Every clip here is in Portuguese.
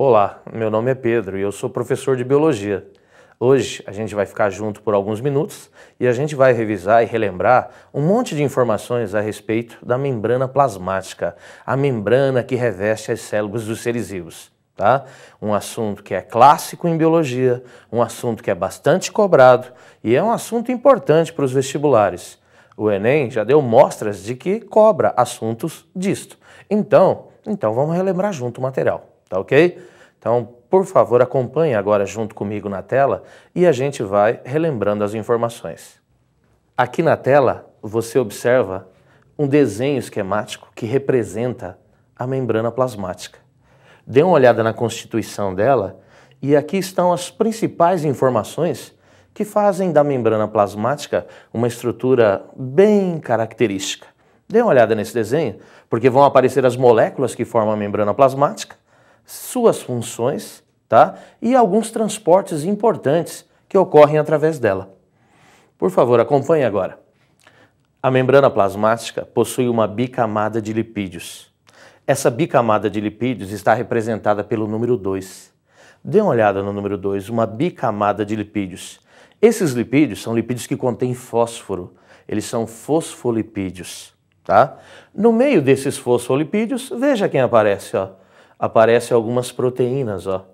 Olá, meu nome é Pedro e eu sou professor de biologia. Hoje a gente vai ficar junto por alguns minutos e a gente vai revisar e relembrar um monte de informações a respeito da membrana plasmática, a membrana que reveste as células dos seres vivos. Tá? Um assunto que é clássico em biologia, um assunto que é bastante cobrado e é um assunto importante para os vestibulares. O Enem já deu mostras de que cobra assuntos disto. Então, então vamos relembrar junto o material tá ok? Então, por favor, acompanhe agora junto comigo na tela e a gente vai relembrando as informações. Aqui na tela, você observa um desenho esquemático que representa a membrana plasmática. Dê uma olhada na constituição dela e aqui estão as principais informações que fazem da membrana plasmática uma estrutura bem característica. Dê uma olhada nesse desenho, porque vão aparecer as moléculas que formam a membrana plasmática suas funções tá? e alguns transportes importantes que ocorrem através dela. Por favor, acompanhe agora. A membrana plasmática possui uma bicamada de lipídios. Essa bicamada de lipídios está representada pelo número 2. Dê uma olhada no número 2, uma bicamada de lipídios. Esses lipídios são lipídios que contêm fósforo. Eles são fosfolipídios, tá? No meio desses fosfolipídios, veja quem aparece, ó aparecem algumas proteínas, ó.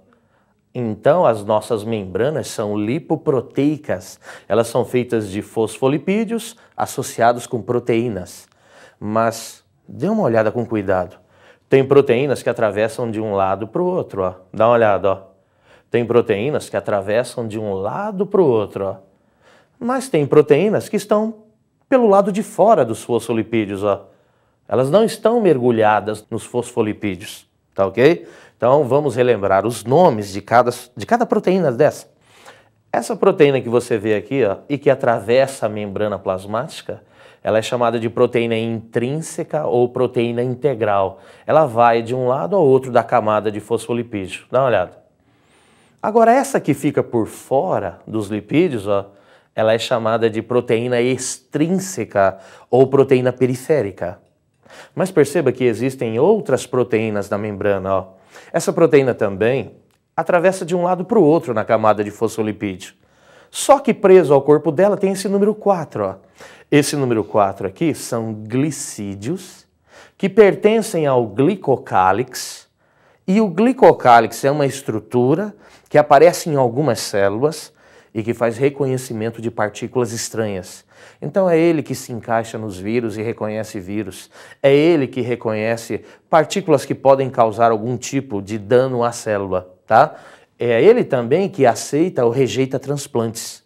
Então, as nossas membranas são lipoproteicas. Elas são feitas de fosfolipídios associados com proteínas. Mas dê uma olhada com cuidado. Tem proteínas que atravessam de um lado para o outro, ó. Dá uma olhada, ó. Tem proteínas que atravessam de um lado para o outro, ó. Mas tem proteínas que estão pelo lado de fora dos fosfolipídios, ó. Elas não estão mergulhadas nos fosfolipídios. Tá ok? Então vamos relembrar os nomes de cada, de cada proteína dessa. Essa proteína que você vê aqui ó, e que atravessa a membrana plasmática, ela é chamada de proteína intrínseca ou proteína integral. Ela vai de um lado ao outro da camada de fosfolipídio. Dá uma olhada. Agora, essa que fica por fora dos lipídios, ó, ela é chamada de proteína extrínseca ou proteína periférica. Mas perceba que existem outras proteínas na membrana. Ó. Essa proteína também atravessa de um lado para o outro na camada de fosfolipídio. Só que preso ao corpo dela tem esse número 4. Ó. Esse número 4 aqui são glicídios que pertencem ao glicocálix. E o glicocálix é uma estrutura que aparece em algumas células e que faz reconhecimento de partículas estranhas. Então é ele que se encaixa nos vírus e reconhece vírus. É ele que reconhece partículas que podem causar algum tipo de dano à célula, tá? É ele também que aceita ou rejeita transplantes.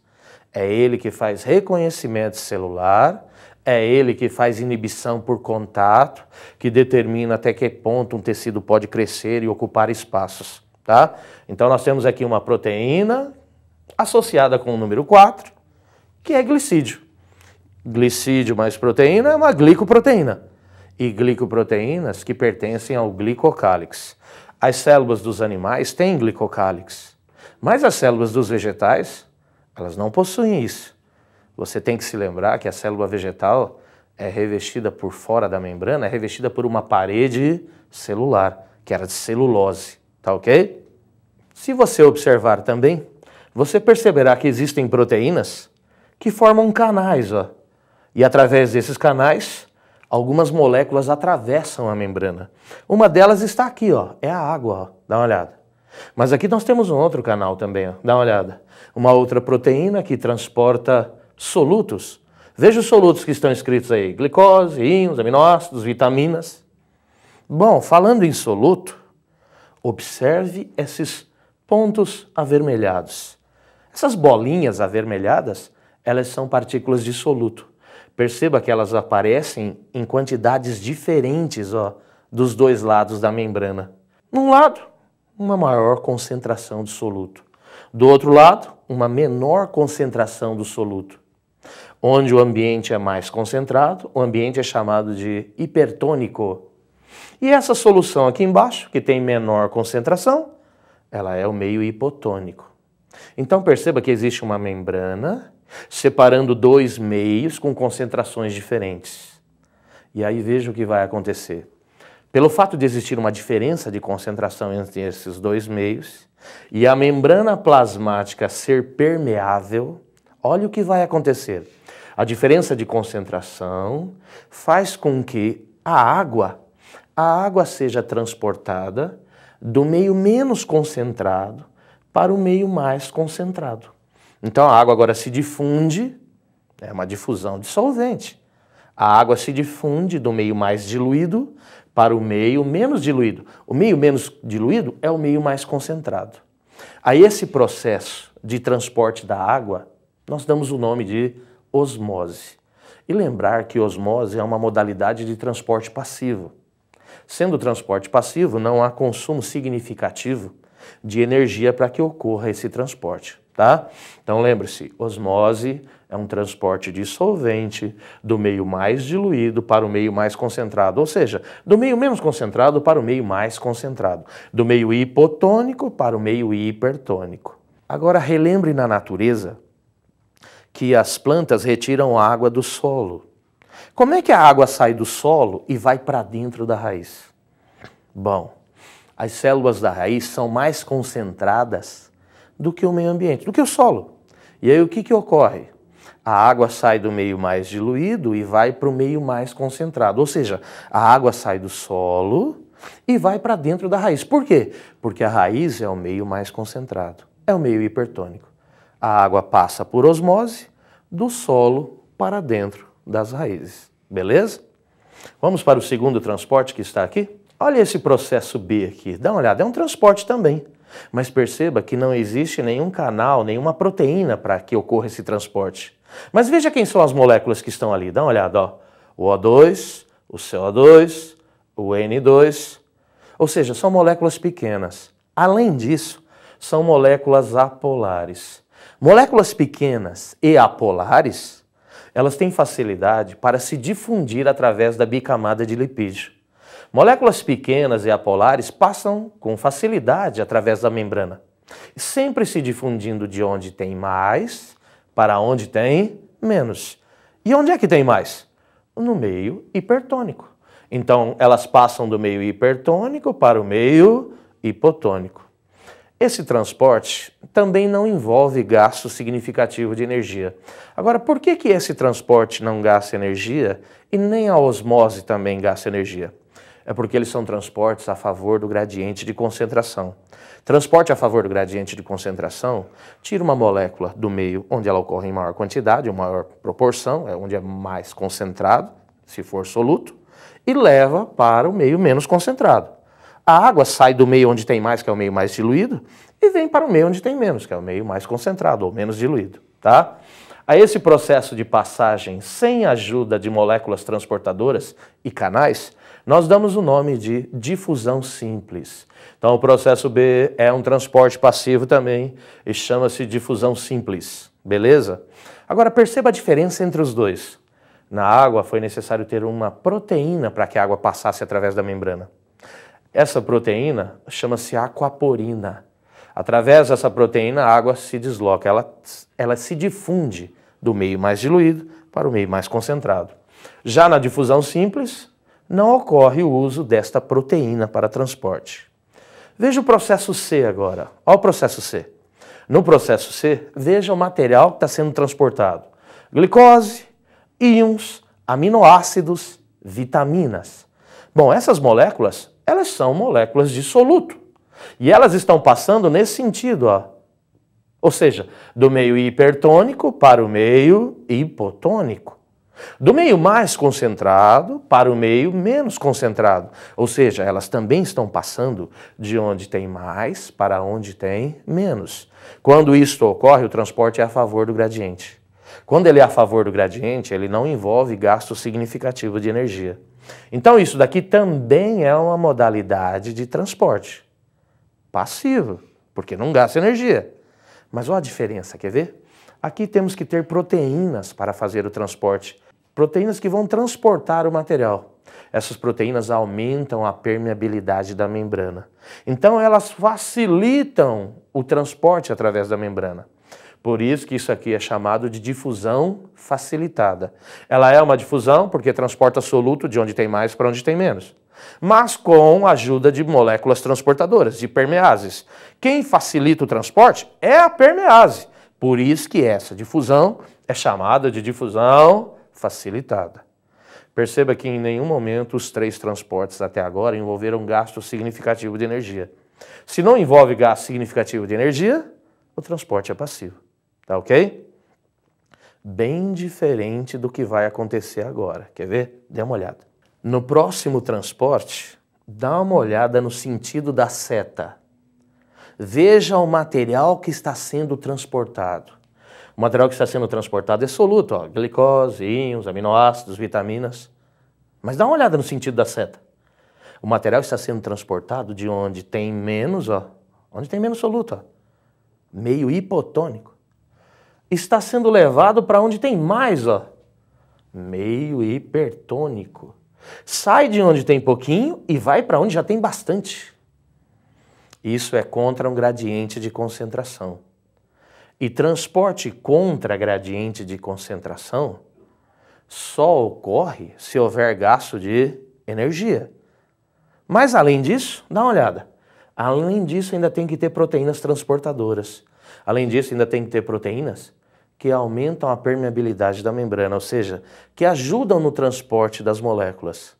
É ele que faz reconhecimento celular, é ele que faz inibição por contato, que determina até que ponto um tecido pode crescer e ocupar espaços. Tá? Então nós temos aqui uma proteína associada com o número 4, que é glicídio. Glicídio mais proteína é uma glicoproteína. E glicoproteínas que pertencem ao glicocálix. As células dos animais têm glicocálix, mas as células dos vegetais, elas não possuem isso. Você tem que se lembrar que a célula vegetal é revestida por fora da membrana, é revestida por uma parede celular, que era de celulose, tá ok? Se você observar também, você perceberá que existem proteínas que formam canais, ó. E através desses canais, algumas moléculas atravessam a membrana. Uma delas está aqui, ó, é a água, ó. Dá uma olhada. Mas aqui nós temos um outro canal também, ó. Dá uma olhada. Uma outra proteína que transporta solutos. Veja os solutos que estão escritos aí: glicose, íons, aminoácidos, vitaminas. Bom, falando em soluto, observe esses pontos avermelhados. Essas bolinhas avermelhadas, elas são partículas de soluto. Perceba que elas aparecem em quantidades diferentes ó, dos dois lados da membrana. Num lado, uma maior concentração de soluto. Do outro lado, uma menor concentração do soluto. Onde o ambiente é mais concentrado, o ambiente é chamado de hipertônico. E essa solução aqui embaixo, que tem menor concentração, ela é o meio hipotônico. Então perceba que existe uma membrana separando dois meios com concentrações diferentes. E aí veja o que vai acontecer. Pelo fato de existir uma diferença de concentração entre esses dois meios e a membrana plasmática ser permeável, olha o que vai acontecer. A diferença de concentração faz com que a água, a água seja transportada do meio menos concentrado para o meio mais concentrado. Então a água agora se difunde, é uma difusão de solvente. A água se difunde do meio mais diluído para o meio menos diluído. O meio menos diluído é o meio mais concentrado. A esse processo de transporte da água, nós damos o nome de osmose. E lembrar que osmose é uma modalidade de transporte passivo. Sendo transporte passivo, não há consumo significativo de energia para que ocorra esse transporte, tá? Então lembre-se, osmose é um transporte de solvente do meio mais diluído para o meio mais concentrado, ou seja, do meio menos concentrado para o meio mais concentrado, do meio hipotônico para o meio hipertônico. Agora relembre na natureza que as plantas retiram água do solo. Como é que a água sai do solo e vai para dentro da raiz? Bom, as células da raiz são mais concentradas do que o meio ambiente, do que o solo. E aí o que, que ocorre? A água sai do meio mais diluído e vai para o meio mais concentrado. Ou seja, a água sai do solo e vai para dentro da raiz. Por quê? Porque a raiz é o meio mais concentrado, é o meio hipertônico. A água passa por osmose do solo para dentro das raízes. Beleza? Vamos para o segundo transporte que está aqui? Olha esse processo B aqui, dá uma olhada, é um transporte também. Mas perceba que não existe nenhum canal, nenhuma proteína para que ocorra esse transporte. Mas veja quem são as moléculas que estão ali, dá uma olhada, ó. o O2, o CO2, o N2, ou seja, são moléculas pequenas. Além disso, são moléculas apolares. Moléculas pequenas e apolares, elas têm facilidade para se difundir através da bicamada de lipídio. Moléculas pequenas e apolares passam com facilidade através da membrana, sempre se difundindo de onde tem mais para onde tem menos. E onde é que tem mais? No meio hipertônico. Então, elas passam do meio hipertônico para o meio hipotônico. Esse transporte também não envolve gasto significativo de energia. Agora, por que, que esse transporte não gasta energia e nem a osmose também gasta energia? é porque eles são transportes a favor do gradiente de concentração. Transporte a favor do gradiente de concentração tira uma molécula do meio onde ela ocorre em maior quantidade, em maior proporção, é onde é mais concentrado, se for soluto, e leva para o meio menos concentrado. A água sai do meio onde tem mais, que é o meio mais diluído, e vem para o meio onde tem menos, que é o meio mais concentrado ou menos diluído, tá? A esse processo de passagem sem ajuda de moléculas transportadoras e canais, nós damos o nome de difusão simples. Então, o processo B é um transporte passivo também e chama-se difusão simples, beleza? Agora, perceba a diferença entre os dois. Na água, foi necessário ter uma proteína para que a água passasse através da membrana. Essa proteína chama-se aquaporina. Através dessa proteína, a água se desloca, ela, ela se difunde do meio mais diluído para o meio mais concentrado. Já na difusão simples, não ocorre o uso desta proteína para transporte. Veja o processo C agora. Olha o processo C. No processo C, veja o material que está sendo transportado: glicose, íons, aminoácidos, vitaminas. Bom, essas moléculas, elas são moléculas de soluto. E elas estão passando nesse sentido, ó. Ou seja, do meio hipertônico para o meio hipotônico. Do meio mais concentrado para o meio menos concentrado. Ou seja, elas também estão passando de onde tem mais para onde tem menos. Quando isto ocorre, o transporte é a favor do gradiente. Quando ele é a favor do gradiente, ele não envolve gasto significativo de energia. Então, isso daqui também é uma modalidade de transporte passivo, porque não gasta energia. Mas olha a diferença, quer ver? Aqui temos que ter proteínas para fazer o transporte proteínas que vão transportar o material. Essas proteínas aumentam a permeabilidade da membrana. Então elas facilitam o transporte através da membrana. Por isso que isso aqui é chamado de difusão facilitada. Ela é uma difusão porque transporta soluto de onde tem mais para onde tem menos. Mas com a ajuda de moléculas transportadoras, de permeases. Quem facilita o transporte é a permease. Por isso que essa difusão é chamada de difusão facilitada. Perceba que em nenhum momento os três transportes até agora envolveram gasto significativo de energia. Se não envolve gasto significativo de energia, o transporte é passivo. Tá ok? Bem diferente do que vai acontecer agora. Quer ver? Dê uma olhada. No próximo transporte, dá uma olhada no sentido da seta. Veja o material que está sendo transportado. O material que está sendo transportado é soluto, ó, glicose, íons, aminoácidos, vitaminas. Mas dá uma olhada no sentido da seta. O material está sendo transportado de onde tem menos, ó, onde tem menos soluto, ó, meio hipotônico. Está sendo levado para onde tem mais, ó, meio hipertônico. Sai de onde tem pouquinho e vai para onde já tem bastante. Isso é contra um gradiente de concentração. E transporte contra gradiente de concentração só ocorre se houver gasto de energia. Mas além disso, dá uma olhada. Além disso, ainda tem que ter proteínas transportadoras. Além disso, ainda tem que ter proteínas que aumentam a permeabilidade da membrana, ou seja, que ajudam no transporte das moléculas.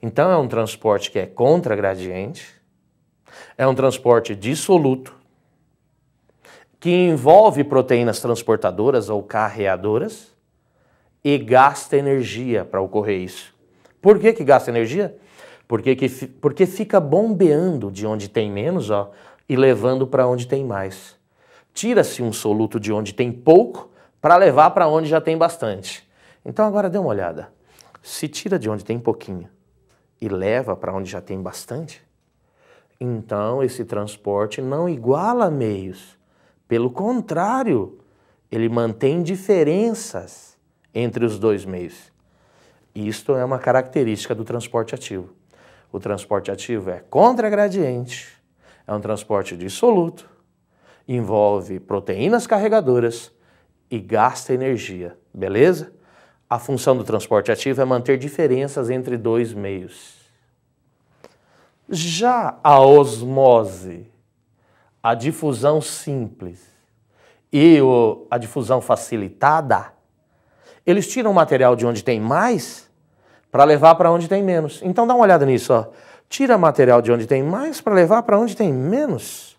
Então, é um transporte que é contra gradiente, é um transporte dissoluto que envolve proteínas transportadoras ou carreadoras e gasta energia para ocorrer isso. Por que, que gasta energia? Porque, que, porque fica bombeando de onde tem menos ó, e levando para onde tem mais. Tira-se um soluto de onde tem pouco para levar para onde já tem bastante. Então agora dê uma olhada. Se tira de onde tem pouquinho e leva para onde já tem bastante, então esse transporte não iguala meios pelo contrário, ele mantém diferenças entre os dois meios. Isto é uma característica do transporte ativo. O transporte ativo é contra-gradiente, é um transporte dissoluto, envolve proteínas carregadoras e gasta energia, beleza? A função do transporte ativo é manter diferenças entre dois meios. Já a osmose a difusão simples e o, a difusão facilitada, eles tiram o material de onde tem mais para levar para onde tem menos. Então dá uma olhada nisso, ó. Tira material de onde tem mais para levar para onde tem menos.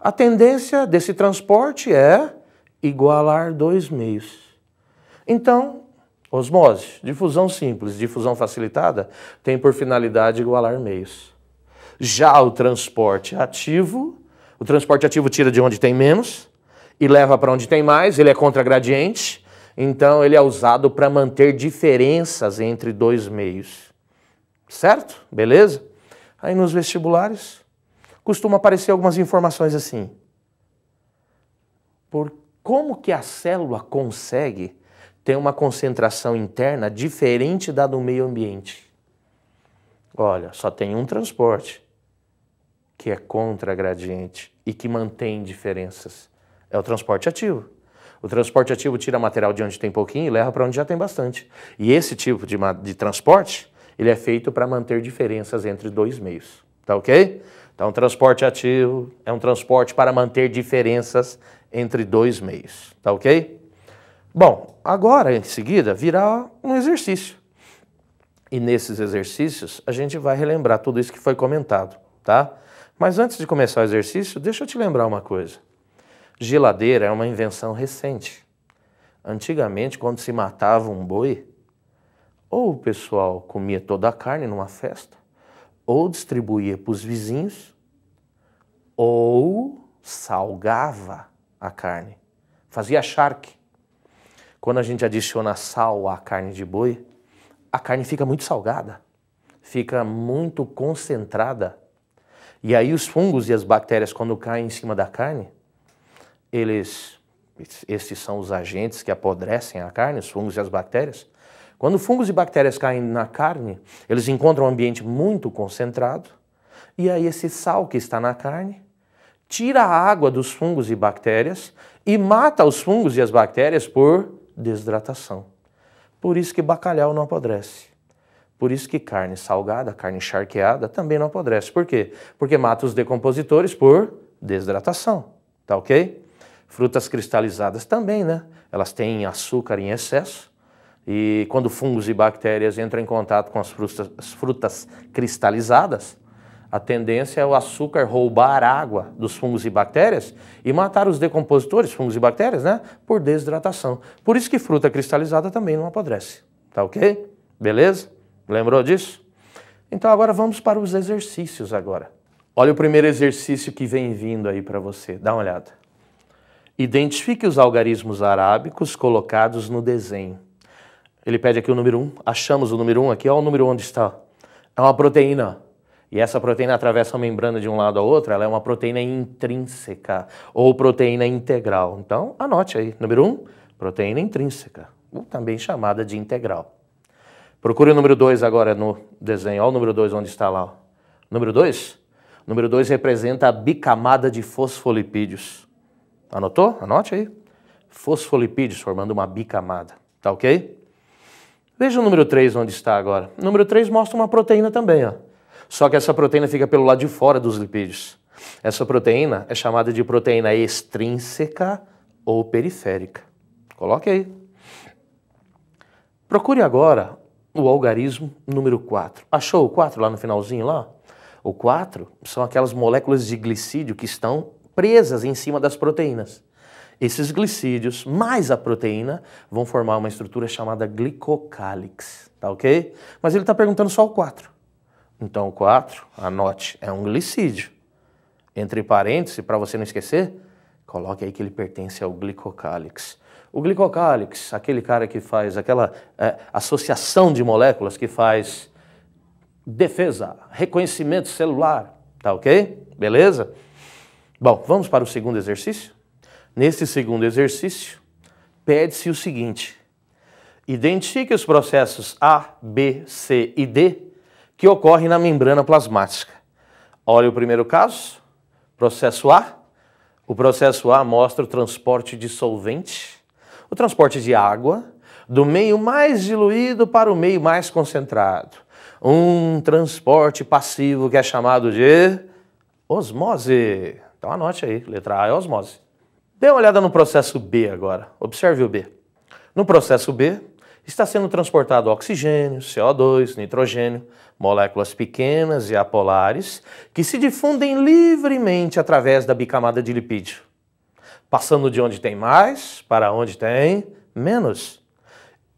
A tendência desse transporte é igualar dois meios. Então, osmose, difusão simples, difusão facilitada, tem por finalidade igualar meios. Já o transporte ativo o transporte ativo tira de onde tem menos e leva para onde tem mais, ele é contra gradiente, então ele é usado para manter diferenças entre dois meios. Certo? Beleza? Aí nos vestibulares costuma aparecer algumas informações assim. Por como que a célula consegue ter uma concentração interna diferente da do meio ambiente? Olha, só tem um transporte, que é contra-gradiente e que mantém diferenças é o transporte ativo. O transporte ativo tira material de onde tem pouquinho e leva para onde já tem bastante. E esse tipo de, de transporte, ele é feito para manter diferenças entre dois meios, tá ok? Então, transporte ativo é um transporte para manter diferenças entre dois meios, tá ok? Bom, agora em seguida virá um exercício. E nesses exercícios a gente vai relembrar tudo isso que foi comentado, tá? Mas antes de começar o exercício, deixa eu te lembrar uma coisa. Geladeira é uma invenção recente. Antigamente, quando se matava um boi, ou o pessoal comia toda a carne numa festa, ou distribuía para os vizinhos, ou salgava a carne, fazia charque. Quando a gente adiciona sal à carne de boi, a carne fica muito salgada, fica muito concentrada e aí os fungos e as bactérias, quando caem em cima da carne, eles, esses são os agentes que apodrecem a carne, os fungos e as bactérias. Quando fungos e bactérias caem na carne, eles encontram um ambiente muito concentrado, e aí esse sal que está na carne tira a água dos fungos e bactérias e mata os fungos e as bactérias por desidratação. Por isso que bacalhau não apodrece. Por isso que carne salgada, carne charqueada também não apodrece. Por quê? Porque mata os decompositores por desidratação, tá ok? Frutas cristalizadas também, né? Elas têm açúcar em excesso e quando fungos e bactérias entram em contato com as frutas, as frutas cristalizadas, a tendência é o açúcar roubar água dos fungos e bactérias e matar os decompositores, fungos e bactérias, né? Por desidratação. Por isso que fruta cristalizada também não apodrece, tá ok? Beleza? Lembrou disso? Então agora vamos para os exercícios agora. Olha o primeiro exercício que vem vindo aí para você. Dá uma olhada. Identifique os algarismos arábicos colocados no desenho. Ele pede aqui o número 1. Um. Achamos o número 1 um aqui. Olha o número onde está. É uma proteína. E essa proteína atravessa a membrana de um lado ao outro. Ela é uma proteína intrínseca ou proteína integral. Então, anote aí. Número 1, um, proteína intrínseca, também chamada de integral. Procure o número 2 agora no desenho. Olha o número 2 onde está lá. Número 2? Número 2 representa a bicamada de fosfolipídios. Anotou? Anote aí. Fosfolipídios formando uma bicamada. Tá ok? Veja o número 3 onde está agora. O número 3 mostra uma proteína também, ó. Só que essa proteína fica pelo lado de fora dos lipídios. Essa proteína é chamada de proteína extrínseca ou periférica. Coloque aí. Procure agora o algarismo número 4. Achou o 4 lá no finalzinho lá? O 4 são aquelas moléculas de glicídio que estão presas em cima das proteínas. Esses glicídios mais a proteína vão formar uma estrutura chamada glicocálix, tá ok? Mas ele está perguntando só o 4. Então o 4, anote, é um glicídio. Entre parênteses, para você não esquecer, coloque aí que ele pertence ao glicocálix. O glicocálix, aquele cara que faz aquela é, associação de moléculas que faz defesa, reconhecimento celular, tá ok? Beleza? Bom, vamos para o segundo exercício? Nesse segundo exercício, pede-se o seguinte: identifique os processos A, B, C e D que ocorrem na membrana plasmática. Olha o primeiro caso, processo A. O processo A mostra o transporte de solvente o transporte de água do meio mais diluído para o meio mais concentrado. Um transporte passivo que é chamado de osmose. Então anote aí, letra A é osmose. Dê uma olhada no processo B agora. Observe o B. No processo B, está sendo transportado oxigênio, CO2, nitrogênio, moléculas pequenas e apolares que se difundem livremente através da bicamada de lipídio passando de onde tem mais para onde tem menos.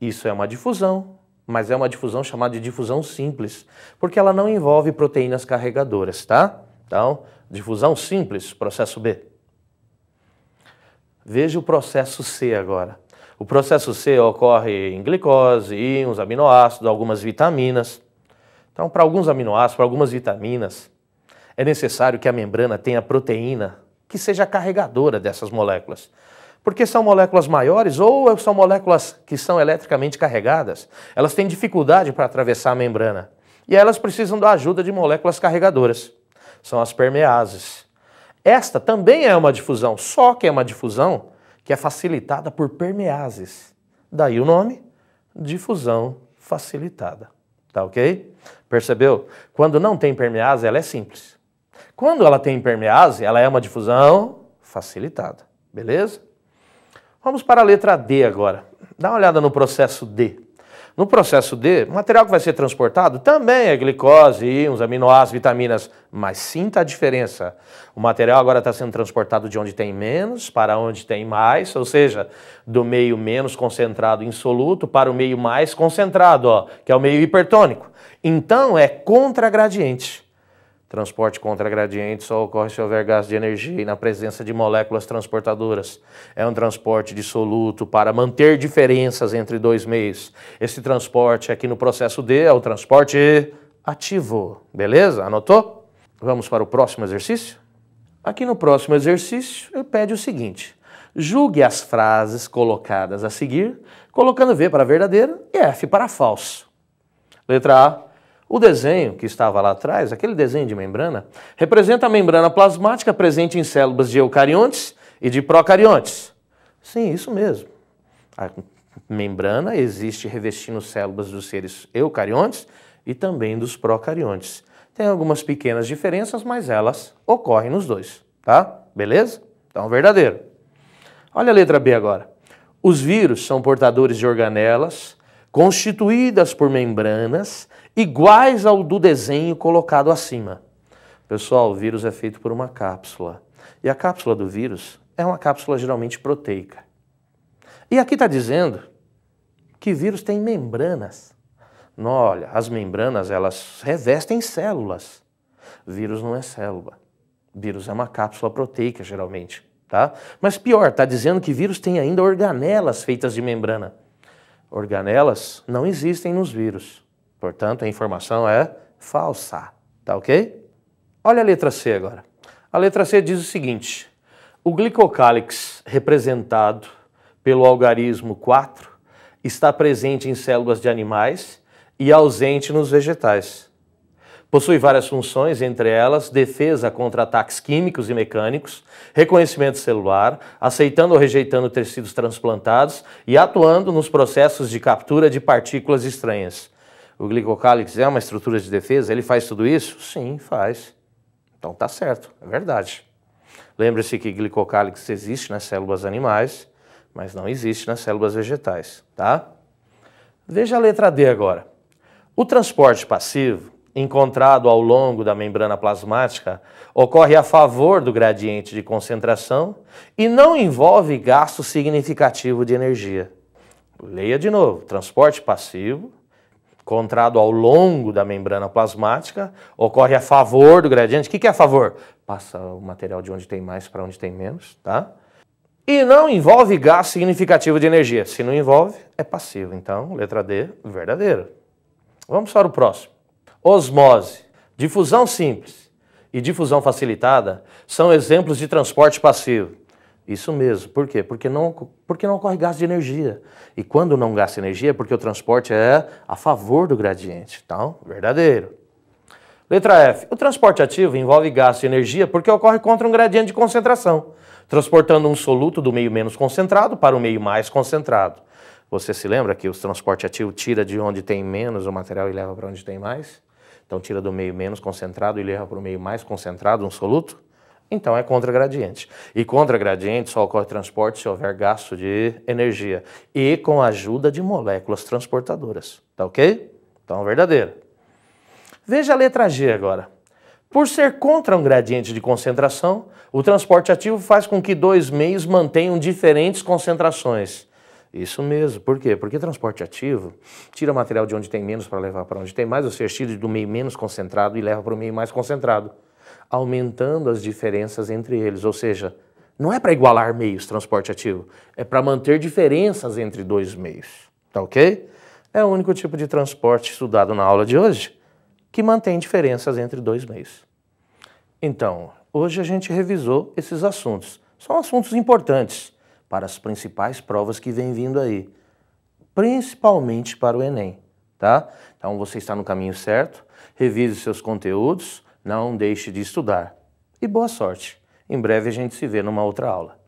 Isso é uma difusão, mas é uma difusão chamada de difusão simples, porque ela não envolve proteínas carregadoras, tá? Então, difusão simples, processo B. Veja o processo C agora. O processo C ocorre em glicose, íons, aminoácidos, algumas vitaminas. Então, para alguns aminoácidos, para algumas vitaminas, é necessário que a membrana tenha proteína que seja carregadora dessas moléculas. Porque são moléculas maiores ou são moléculas que são eletricamente carregadas, elas têm dificuldade para atravessar a membrana. E elas precisam da ajuda de moléculas carregadoras. São as permeases. Esta também é uma difusão, só que é uma difusão que é facilitada por permeases. Daí o nome, difusão facilitada. Tá ok? Percebeu? Quando não tem permease, ela é simples. Quando ela tem impermease, ela é uma difusão facilitada, beleza? Vamos para a letra D agora. Dá uma olhada no processo D. No processo D, o material que vai ser transportado também é glicose, íons, aminoácidos, vitaminas, mas sinta a diferença. O material agora está sendo transportado de onde tem menos para onde tem mais, ou seja, do meio menos concentrado insoluto para o meio mais concentrado, ó, que é o meio hipertônico. Então é contra gradiente. Transporte contra gradiente só ocorre se houver gás de energia e na presença de moléculas transportadoras. É um transporte dissoluto para manter diferenças entre dois meios. Esse transporte aqui no processo D é o transporte ativo. Beleza? Anotou? Vamos para o próximo exercício? Aqui no próximo exercício, ele pede o seguinte. Julgue as frases colocadas a seguir, colocando V para verdadeiro e F para falso. Letra A. O desenho que estava lá atrás, aquele desenho de membrana, representa a membrana plasmática presente em células de eucariontes e de procariontes. Sim, isso mesmo. A membrana existe revestindo células dos seres eucariontes e também dos procariontes. Tem algumas pequenas diferenças, mas elas ocorrem nos dois, tá? Beleza? Então, verdadeiro. Olha a letra B agora. Os vírus são portadores de organelas, constituídas por membranas iguais ao do desenho colocado acima. Pessoal, o vírus é feito por uma cápsula. E a cápsula do vírus é uma cápsula geralmente proteica. E aqui está dizendo que vírus tem membranas. Não, olha, as membranas elas revestem células. Vírus não é célula. Vírus é uma cápsula proteica geralmente, tá? Mas pior, está dizendo que vírus tem ainda organelas feitas de membrana organelas não existem nos vírus. Portanto, a informação é falsa, tá ok? Olha a letra C agora. A letra C diz o seguinte: o glicocálix representado pelo algarismo 4 está presente em células de animais e ausente nos vegetais. Possui várias funções, entre elas defesa contra ataques químicos e mecânicos, reconhecimento celular, aceitando ou rejeitando tecidos transplantados e atuando nos processos de captura de partículas estranhas. O glicocálix é uma estrutura de defesa? Ele faz tudo isso? Sim, faz. Então tá certo, é verdade. Lembre-se que glicocálix existe nas células animais, mas não existe nas células vegetais, tá? Veja a letra D agora. O transporte passivo encontrado ao longo da membrana plasmática ocorre a favor do gradiente de concentração e não envolve gasto significativo de energia. Leia de novo: transporte passivo, encontrado ao longo da membrana plasmática, ocorre a favor do gradiente. O que é a favor? Passa o material de onde tem mais para onde tem menos, tá? E não envolve gasto significativo de energia. Se não envolve, é passivo. Então, letra D, verdadeiro. Vamos para o próximo osmose, difusão simples e difusão facilitada são exemplos de transporte passivo. Isso mesmo. Por quê? Porque não, porque não ocorre gasto de energia. E quando não gasta energia é porque o transporte é a favor do gradiente. Então, verdadeiro. Letra F. O transporte ativo envolve gasto de energia porque ocorre contra um gradiente de concentração, transportando um soluto do meio menos concentrado para o meio mais concentrado. Você se lembra que o transporte ativo tira de onde tem menos o material e leva para onde tem mais? Então tira do meio menos concentrado e leva para o meio mais concentrado, um soluto. Então é contra gradiente. E contra gradiente só ocorre transporte se houver gasto de energia e com a ajuda de moléculas transportadoras. Tá ok? Então verdadeiro. Veja a letra G agora. Por ser contra um gradiente de concentração, o transporte ativo faz com que dois meios mantenham diferentes concentrações isso mesmo. Por quê? Porque transporte ativo tira material de onde tem menos para levar para onde tem mais, ou seja, tira do meio menos concentrado e leva para o meio mais concentrado, aumentando as diferenças entre eles. Ou seja, não é para igualar meios transporte ativo, é para manter diferenças entre dois meios. Tá ok? É o único tipo de transporte estudado na aula de hoje que mantém diferenças entre dois meios. Então, hoje a gente revisou esses assuntos. São assuntos importantes para as principais provas que vem vindo aí, principalmente para o Enem, tá? Então você está no caminho certo, revise seus conteúdos, não deixe de estudar. E boa sorte! Em breve a gente se vê numa outra aula.